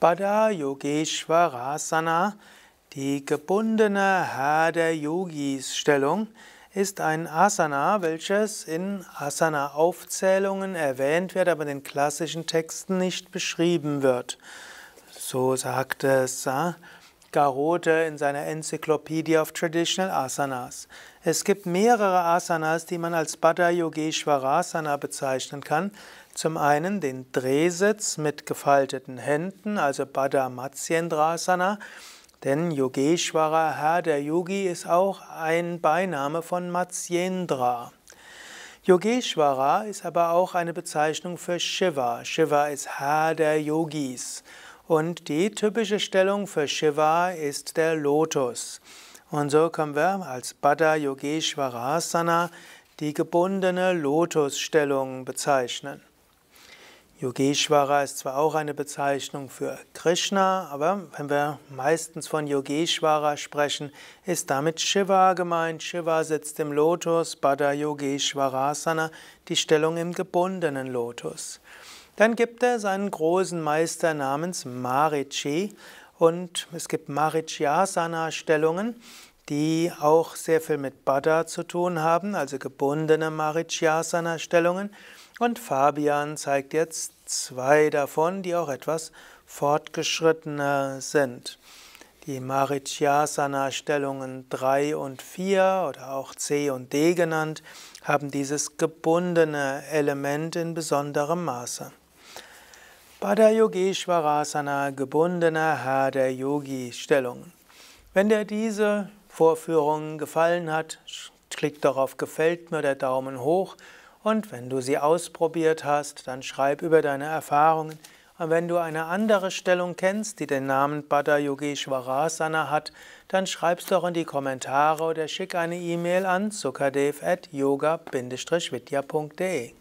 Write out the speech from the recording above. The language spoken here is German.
Bada Yogeshwarasana, die gebundene Herr der Yogis Stellung, ist ein Asana, welches in Asana-Aufzählungen erwähnt wird, aber in den klassischen Texten nicht beschrieben wird. So sagt es äh, Garote in seiner Encyclopedia of Traditional Asanas. Es gibt mehrere Asanas, die man als Bada Yogeshwarasana bezeichnen kann. Zum einen den Drehsitz mit gefalteten Händen, also Bada Matsyendrasana. Denn Yogeshwara, Herr der Yogi, ist auch ein Beiname von Matsyendra. Yogeshwara ist aber auch eine Bezeichnung für Shiva. Shiva ist Herr der Yogis. Und die typische Stellung für Shiva ist der Lotus. Und so können wir als Baddha Yogeshwarasana die gebundene Lotusstellung bezeichnen. Yogeshwara ist zwar auch eine Bezeichnung für Krishna, aber wenn wir meistens von Yogeshwara sprechen, ist damit Shiva gemeint. Shiva sitzt im Lotus, Bada Yogeshwarasana, die Stellung im gebundenen Lotus. Dann gibt es einen großen Meister namens Marichi und es gibt marichyasana stellungen die auch sehr viel mit Bada zu tun haben, also gebundene marichyasana stellungen Und Fabian zeigt jetzt zwei davon, die auch etwas fortgeschrittener sind. Die marichyasana stellungen 3 und 4 oder auch C und D genannt haben dieses gebundene Element in besonderem Maße. Bada Yogeshwarasana, gebundener Herr der yogi stellung Wenn dir diese Vorführung gefallen hat, klick doch auf Gefällt mir der Daumen hoch und wenn du sie ausprobiert hast, dann schreib über deine Erfahrungen. Und wenn du eine andere Stellung kennst, die den Namen Bada Yogeshwarasana hat, dann schreib's doch in die Kommentare oder schick eine E-Mail an sukadev at yoga-vidya.de.